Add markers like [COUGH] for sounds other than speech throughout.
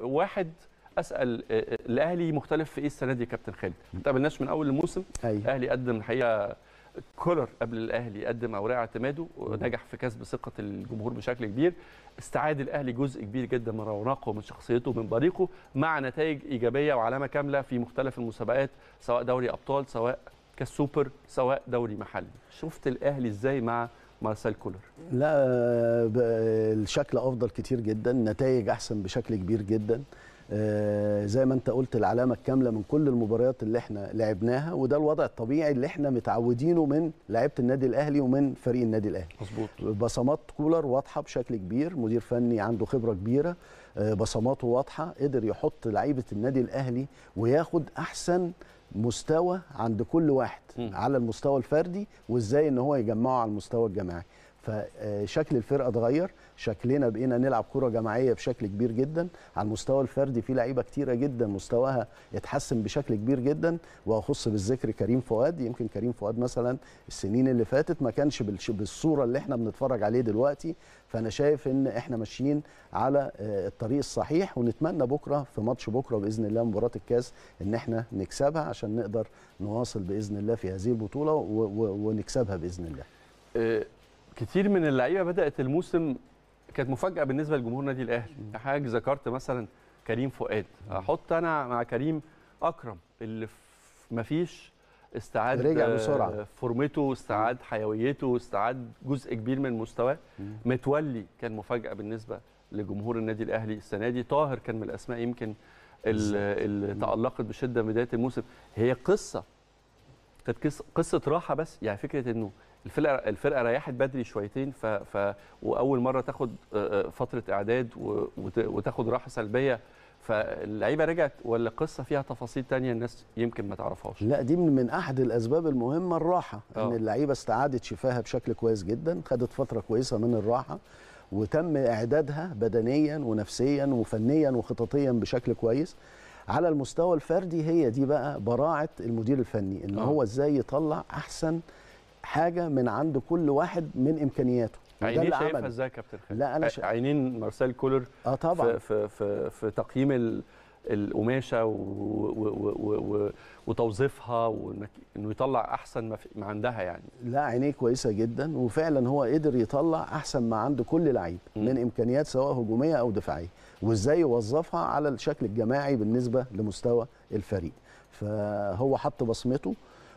واحد اسال الاهلي آه، آه، مختلف في ايه السنه دي يا كابتن خالد؟ ما تقابلناش من اول الموسم أيوة. الاهلي قدم الحقيقه كولر قبل الاهلي قدم اوراق اعتماده ونجح في كسب ثقه الجمهور بشكل كبير استعاد الاهلي جزء كبير جدا من رونقه ومن شخصيته من بريقه مع نتائج ايجابيه وعلامه كامله في مختلف المسابقات سواء دوري ابطال سواء كالسوبر سواء دوري محلي شفت الاهلي ازاي مع مارسيل كولر لا الشكل افضل كتير جدا نتائج احسن بشكل كبير جدا آه، زي ما انت قلت العلامه الكامله من كل المباريات اللي احنا لعبناها وده الوضع الطبيعي اللي احنا متعودينه من لعيبه النادي الاهلي ومن فريق النادي الاهلي مظبوط بصمات كولر واضحه بشكل كبير مدير فني عنده خبره كبيره آه، بصماته واضحه قدر يحط لعيبه النادي الاهلي وياخد احسن مستوى عند كل واحد م. على المستوى الفردي وازاي ان هو يجمعه على المستوى الجماعي فشكل الفرقه اتغير شكلنا بقينا نلعب كره جماعيه بشكل كبير جدا على المستوى الفردي في لعيبه كتيره جدا مستواها اتحسن بشكل كبير جدا واخص بالذكر كريم فؤاد يمكن كريم فؤاد مثلا السنين اللي فاتت ما كانش بالصوره اللي احنا بنتفرج عليه دلوقتي فانا شايف ان احنا ماشيين على آه، الطريق الصحيح ونتمنى بكره في ماتش بكره باذن الله مباراه الكاس ان احنا نكسبها عشان نقدر نواصل باذن الله في هذه البطوله ونكسبها باذن الله آه، كتير من اللعيبه بدات الموسم كانت مفاجاه بالنسبه لجمهور نادي الاهلي حاجه ذكرت مثلا كريم فؤاد احط انا مع كريم اكرم اللي ما فيش استعاد رجع بسرعه آه، فورمته استعاد حيويته استعاد جزء كبير من مستواه متولي كان مفاجاه بالنسبه لجمهور النادي الاهلي السنه دي طاهر كان من الاسماء يمكن اللي تالقت بشده بدايه الموسم هي قصه كانت قصه راحه بس يعني فكره انه الفرقه الفرقه ريحت بدري شويتين ف, ف واول مره تاخد فتره اعداد وتاخد راحه سلبيه فاللعيبه رجعت ولا قصه فيها تفاصيل تانية الناس يمكن ما تعرفهاش لا دي من احد الاسباب المهمه الراحه أوه. ان آه. اللعيبه استعادت شفاها بشكل كويس جدا خدت فتره كويسه من الراحه وتم اعدادها بدنيا ونفسيا وفنيا وخططيا بشكل كويس على المستوى الفردي هي دي بقى براعه المدير الفني ان أوه. هو ازاي يطلع احسن حاجه من عند كل واحد من امكانياته عينين شايفها ازاي يا كابتن خالد؟ لا انا شا... عينين مارسيل كولر اه طبعا في في في تقييم ال... القماشه و... و... و... وتوظيفها وانه يطلع احسن ما, في... ما عندها يعني لا عينيه كويسه جدا وفعلا هو قدر يطلع احسن ما عنده كل لعيب من امكانيات سواء هجوميه او دفاعيه وازاي يوظفها على الشكل الجماعي بالنسبه لمستوى الفريق فهو حط بصمته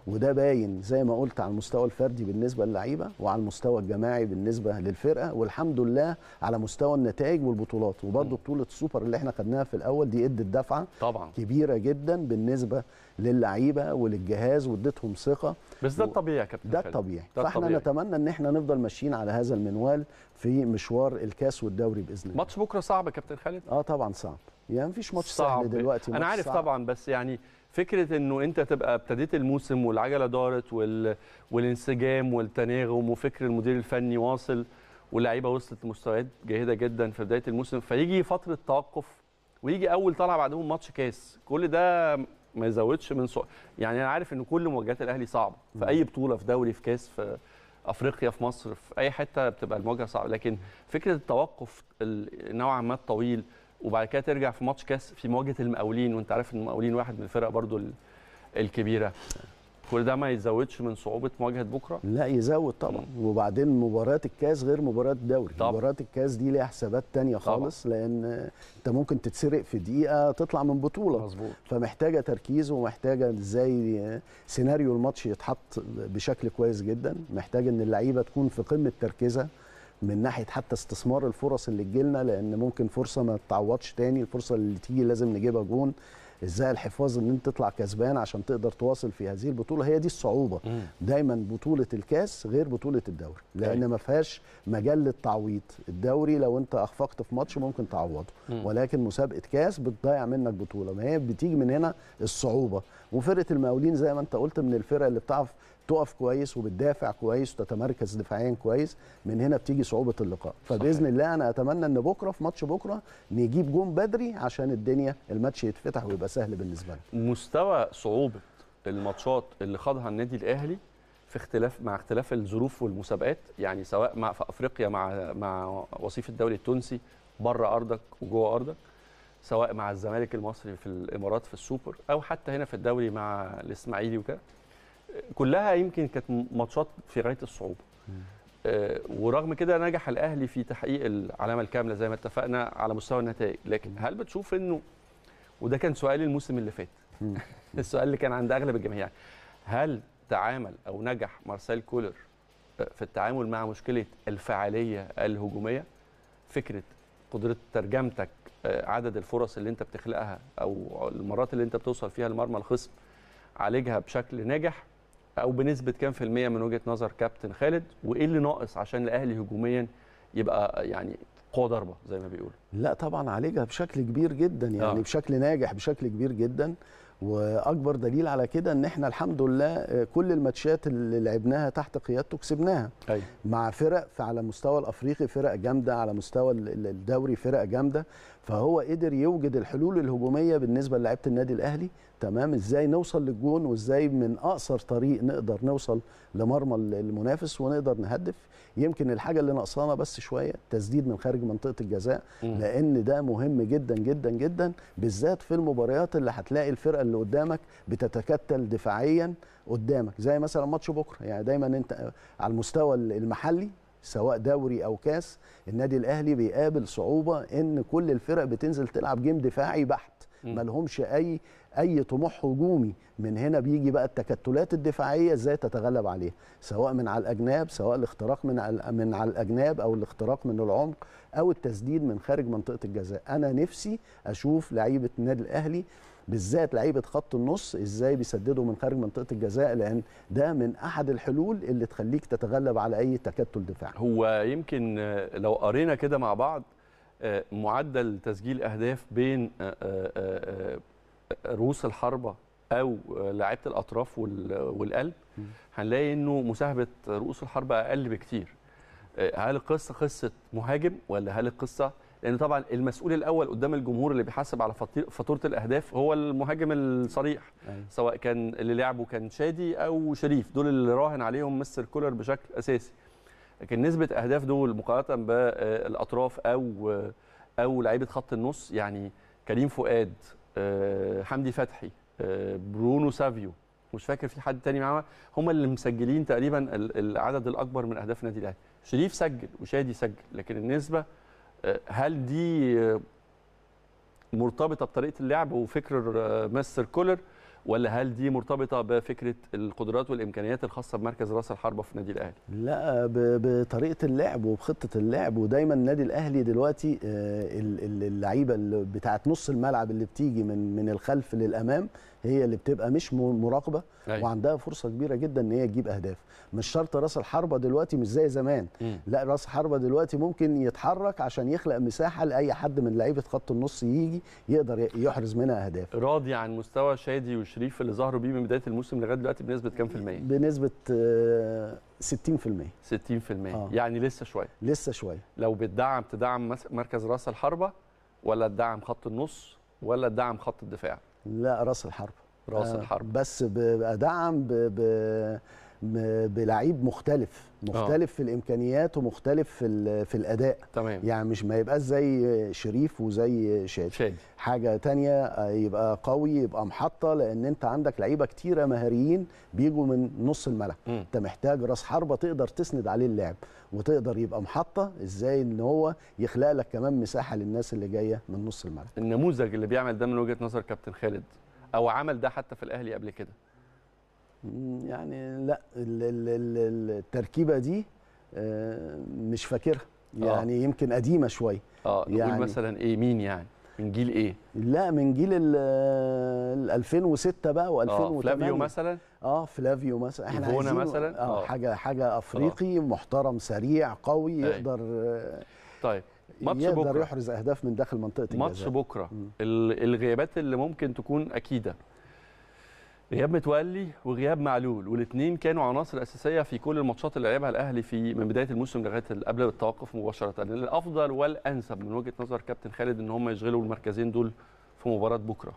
وده باين زي ما قلت على المستوى الفردي بالنسبه للعيبه وعلى المستوى الجماعي بالنسبه للفرقه والحمد لله على مستوى النتائج والبطولات وبرده بطوله السوبر اللي احنا خدناها في الاول دي ادت دفعه طبعا كبيره جدا بالنسبه للعيبه وللجهاز وادتهم ثقه بس ده الطبيعي يا كابتن ده الطبيعي فاحنا طبيعي. نتمنى ان احنا نفضل ماشيين على هذا المنوال في مشوار الكاس والدوري باذن الله ماتش بكره صعب يا كابتن خالد اه طبعا صعب يعني مفيش ماتش سهل دلوقتي انا عارف صعب. طبعا بس يعني فكره انه انت تبقى ابتديت الموسم والعجله دارت وال... والانسجام والتناغم وفكر المدير الفني واصل واللعيبه وصلت لمستويات جيده جدا في بدايه الموسم فيجي فتره توقف ويجي اول طلعه بعدهم ماتش كاس كل ده ما يزودش من صعوبة يعني انا عارف ان كل مواجهات الاهلي صعبه في اي بطوله في دوري في كاس في افريقيا في مصر في اي حته بتبقى المواجهه صعبه لكن فكره التوقف نوعا ما الطويل وبعد كده ترجع في ماتش كاس في مواجهه المقاولين وانت عارف ان المقاولين واحد من الفرق برضو الكبيره كل ده ما يزودش من صعوبه مواجهه بكره لا يزود طبعا وبعدين مباراه الكاس غير مباراه الدوري طبعا. مباراه الكاس دي ليها حسابات ثانيه خالص طبعا. لان انت ممكن تتسرق في دقيقه تطلع من بطوله مزبوط. فمحتاجه تركيز ومحتاجه ازاي سيناريو الماتش يتحط بشكل كويس جدا محتاج ان اللعيبه تكون في قمه تركيزها من ناحيه حتى استثمار الفرص اللي تجيلنا لان ممكن فرصه ما تتعوضش تاني الفرصه اللي تيجي لازم نجيبها جون ازاي الحفاظ ان انت تطلع كسبان عشان تقدر تواصل في هذه البطوله هي دي الصعوبه مم. دايما بطوله الكاس غير بطوله الدوري أيوة. لان ما فيهاش مجال للتعويض الدوري لو انت اخفقت في ماتش ممكن تعوضه مم. ولكن مسابقه كاس بتضيع منك بطوله ما هي بتيجي من هنا الصعوبه وفرقه المقاولين زي ما انت قلت من الفرق اللي بتعرف بتقف كويس وبتدافع كويس وتتمركز دفاعيا كويس من هنا بتيجي صعوبه اللقاء فباذن صحيح. الله انا اتمنى ان بكره في ماتش بكره نجيب جون بدري عشان الدنيا الماتش يتفتح ويبقى سهل بالنسبه لنا مستوى صعوبه الماتشات اللي خاضها النادي الاهلي في اختلاف مع اختلاف الظروف والمسابقات يعني سواء مع في افريقيا مع مع وصيف الدوري التونسي بره ارضك وجوه ارضك سواء مع الزمالك المصري في الامارات في السوبر او حتى هنا في الدوري مع الاسماعيلي وكده كلها يمكن كانت ماتشات في غايه الصعوبه آه، ورغم كده نجح الاهلي في تحقيق العلامه الكامله زي ما اتفقنا على مستوى النتائج لكن هل بتشوف انه وده كان سؤالي الموسم اللي فات [LAUGHS] السؤال اللي كان عند اغلب يعني هل تعامل او نجح مارسيل كولر آه، في التعامل مع مشكله الفعاليه الهجوميه فكره قدره ترجمتك آه، عدد الفرص اللي انت بتخلقها او المرات اللي انت بتوصل فيها المرمى الخصم عالجها بشكل ناجح او بنسبه كام في الميه من وجهه نظر كابتن خالد وايه اللي ناقص عشان الاهلي هجوميا يبقى يعني قوه ضربه زي ما بيقولوا لا طبعا عالجها بشكل كبير جدا يعني آه. بشكل ناجح بشكل كبير جدا واكبر دليل على كده ان احنا الحمد لله آه، كل الماتشات اللي لعبناها تحت قيادته كسبناها أي. أيوه. مع فرق على مستوى الافريقي فرق جامده على مستوى الدوري فرق جامده فهو قدر يوجد الحلول الهجوميه بالنسبه للاعيبه النادي الاهلي تمام ازاي نوصل للجون وازاي من اقصر طريق نقدر نوصل لمرمى المنافس ونقدر نهدف يمكن الحاجه اللي ناقصانا بس شويه تسديد من خارج منطقه الجزاء لان ده مهم جدا جدا جدا بالذات في المباريات اللي هتلاقي الفرقه اللي قدامك بتتكتل دفاعيا قدامك زي مثلا ماتش بكره يعني دايما انت على المستوى المحلي سواء دوري او كاس النادي الاهلي بيقابل صعوبه ان كل الفرق بتنزل تلعب جيم دفاعي بحت لهمش اي اي طموح هجومي من هنا بيجي بقى التكتلات الدفاعيه ازاي تتغلب عليها سواء من على الاجناب سواء الاختراق من على من على الاجناب او الاختراق من العمق او التسديد من خارج منطقه الجزاء انا نفسي اشوف لعيبه النادي الاهلي بالذات لعيبه خط النص ازاي بيسددوا من خارج منطقه الجزاء لان ده من احد الحلول اللي تخليك تتغلب على اي تكتل دفاعي هو يمكن لو قرينا كده مع بعض آه، معدل تسجيل اهداف بين آه، آه، رؤوس الحربة أو لعبة الأطراف والقلب هنلاقي إنه مساهمة رؤوس الحربة أقل بكتير آه، هل القصة قصة مهاجم ولا هل القصة لأن طبعا المسؤول الأول قدام الجمهور اللي بيحاسب على فاتورة الأهداف هو المهاجم الصريح أيوة. سواء كان اللي لعبه كان شادي أو شريف دول اللي راهن عليهم مستر كولر بشكل أساسي لكن نسبة أهداف دول مقارنة بالأطراف أو أو لعيبة خط النص يعني كريم فؤاد آه، حمدي فتحي آه، برونو سافيو مش فاكر في حد تاني معاه هم اللي مسجلين تقريبا العدد الاكبر من اهداف النادي الاهلي شريف سجل وشادي سجل لكن النسبه آه، هل دي مرتبطه بطريقه اللعب وفكر مستر كولر ولا هل دي مرتبطه بفكره القدرات والامكانيات الخاصه بمركز راس الحربه في النادي الاهلي؟ لا بطريقه اللعب وبخطه اللعب ودايما النادي الاهلي دلوقتي آه، اللعيبه بتاعه نص الملعب اللي بتيجي من من الخلف للامام هي اللي بتبقى مش مراقبه أيوة. وعندها فرصه كبيره جدا ان هي تجيب اهداف مش شرط راس الحربه دلوقتي مش زي زمان م. لا راس الحربه دلوقتي ممكن يتحرك عشان يخلق مساحه لاي حد من لعيبه خط النص يجي يقدر يحرز منها اهداف راضي عن مستوى شادي وش شريف اللي ظهروا بيه من بدايه الموسم لغايه دلوقتي بنسبه كام في الميه؟ بنسبه 60% آه، 60% آه. يعني لسه شويه لسه شويه لو بتدعم تدعم مركز راس الحربه ولا تدعم خط النص ولا تدعم خط الدفاع؟ لا راس الحربه راس آه الحرب بس بدعم ب... ب... بلعيب مختلف مختلف أوه. في الامكانيات ومختلف في في الاداء تمام. يعني مش ما يبقاش زي شريف وزي شادي شادي حاجه تانية آه، يبقى قوي يبقى محطه لان انت عندك لعيبه كتيره مهاريين بيجوا من نص الملعب انت محتاج راس حربه تقدر تسند عليه اللعب وتقدر يبقى محطه ازاي ان هو يخلق لك كمان مساحه للناس اللي جايه من نص الملعب النموذج اللي بيعمل ده من وجهه نظر كابتن خالد او عمل ده حتى في الاهلي قبل كده يعني لا التركيبه دي آه، مش فاكرها آه. يعني آه. يمكن قديمه شويه اه نقول يعني مثلا ايه مين يعني من جيل ايه لا من جيل ال 2006 بقى و2008 آه فلافيو مثلا اه فلافيو مثلا احنا هنا مثلا آه،, اه حاجه حاجه افريقي آه. محترم سريع قوي أيوه. يقدر طيب ماتش بكره يقدر يحرز اهداف من داخل منطقه الجزاء ماتش بكره الغيابات اللي ممكن تكون اكيده غياب متولي وغياب معلول والاثنين كانوا عناصر اساسيه في كل الماتشات اللي لعبها الاهلي في من بدايه الموسم لغايه قبل التوقف مباشره الافضل والانسب من وجهه نظر كابتن خالد ان هم يشغلوا المركزين دول في مباراه بكره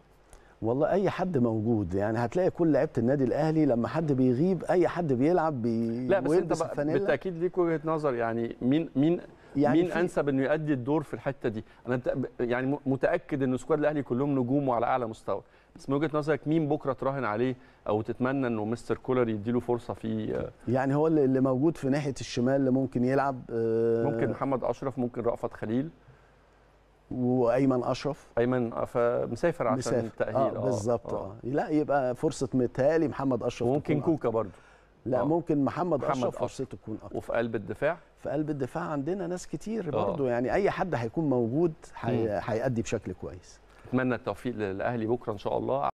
والله اي حد موجود يعني هتلاقي كل لعيبه النادي الاهلي لما حد بيغيب اي حد بيلعب بي... لا بس انت بالتاكيد ليك وجهه نظر يعني مين مين يعني مين انسب انه يؤدي الدور في الحته دي انا يعني متاكد ان سكواد الاهلي كلهم نجوم وعلى اعلى مستوى بس من وجهه نظرك مين بكره تراهن عليه او تتمنى انه مستر كولر يديله فرصه في آه، يعني هو اللي موجود في ناحيه الشمال اللي ممكن يلعب آه، ممكن محمد اشرف ممكن رأفت خليل وايمن اشرف ايمن آه، فمسافر عشان مسافر. التاهيل اه بالظبط آه. لا يبقى فرصه متهيألي محمد اشرف ممكن كوكا برضه لا آه. ممكن محمد, محمد اشرف فرصته تكون اكتر وفي قلب الدفاع في قلب الدفاع عندنا ناس كتير برضه يعني اي حد هيكون موجود هيأدي بشكل كويس اتمنى التوفيق للاهلي بكره ان شاء الله